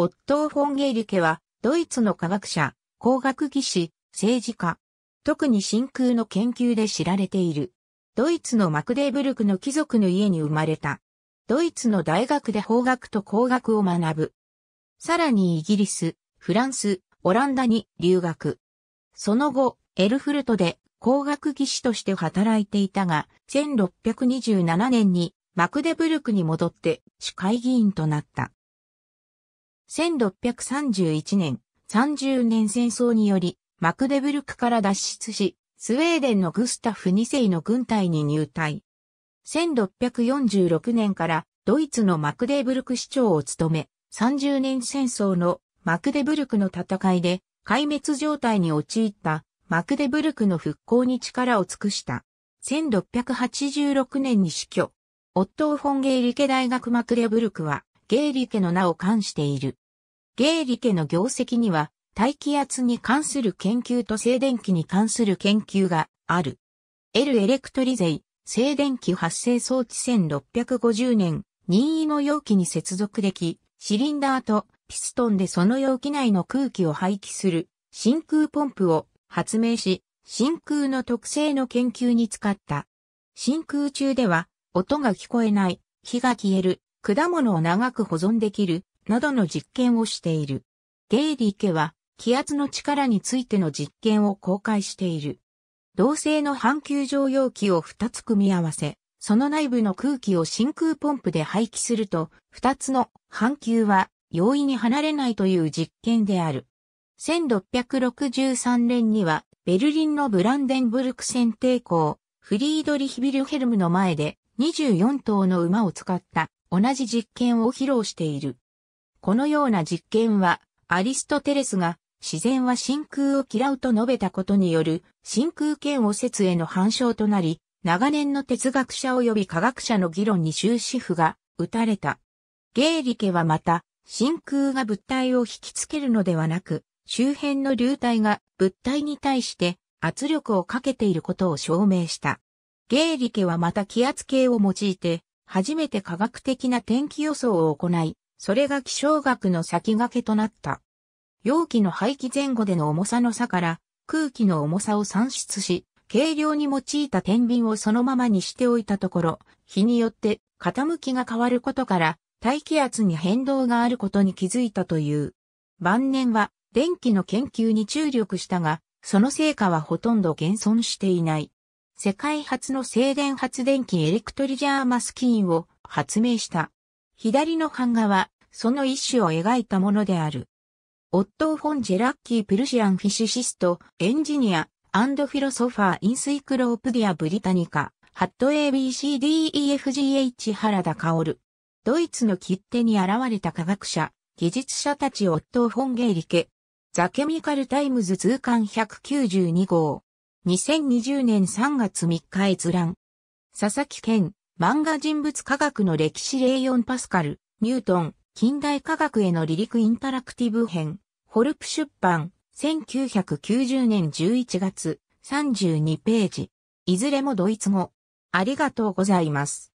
オットー・フォン・ゲーリケは、ドイツの科学者、工学技師、政治家。特に真空の研究で知られている。ドイツのマクデーブルクの貴族の家に生まれた。ドイツの大学で法学と工学を学ぶ。さらにイギリス、フランス、オランダに留学。その後、エルフルトで工学技師として働いていたが、1627年にマクデブルクに戻って市会議員となった。1631年、30年戦争により、マクデブルクから脱出し、スウェーデンのグスタフ2世の軍隊に入隊。1646年からドイツのマクデブルク市長を務め、30年戦争のマクデブルクの戦いで壊滅状態に陥ったマクデブルクの復興に力を尽くした。1686年に死去。オットー・フォン・ゲーリケ大学マクデブルクは、ゲーリケの名を冠している。ゲーリ家の業績には、大気圧に関する研究と静電気に関する研究がある。L エレクトリゼイ、静電気発生装置1650年、任意の容器に接続でき、シリンダーとピストンでその容器内の空気を排気する真空ポンプを発明し、真空の特性の研究に使った。真空中では音が聞こえない、火が消える、果物を長く保存できる、などの実験をしている。ゲイリー家は気圧の力についての実験を公開している。同性の半球状容器を2つ組み合わせ、その内部の空気を真空ポンプで排気すると、2つの半球は容易に離れないという実験である。1663年には、ベルリンのブランデンブルク選定校、フリードリヒビルヘルムの前で24頭の馬を使った同じ実験を披露している。このような実験は、アリストテレスが、自然は真空を嫌うと述べたことによる、真空嫌悪説への反証となり、長年の哲学者及び科学者の議論に終止符が打たれた。ゲーリケはまた、真空が物体を引きつけるのではなく、周辺の流体が物体に対して圧力をかけていることを証明した。ゲーリケはまた気圧計を用いて、初めて科学的な天気予想を行い、それが気象学の先駆けとなった。容器の排気前後での重さの差から空気の重さを算出し、軽量に用いた天秤をそのままにしておいたところ、日によって傾きが変わることから大気圧に変動があることに気づいたという。晩年は電気の研究に注力したが、その成果はほとんど現存していない。世界初の静電発電機エレクトリジャーマスキーンを発明した。左の版画は、その一種を描いたものである。オットー・フォン・ジェラッキー・プルシアン・フィシシスト、エンジニア、アンドフィロソファー・インスイクロープディア・ブリタニカ、ハット ABCDEFGH 原田ル。ドイツの切手に現れた科学者、技術者たちオットー・フォン・ゲーリケ。ザ・ケミカル・タイムズ通巻192号。2020年3月3日閲覧。佐々木健。漫画人物科学の歴史レイヨンパスカル、ニュートン、近代科学への離陸インタラクティブ編、ホルプ出版、1990年11月、32ページ。いずれもドイツ語。ありがとうございます。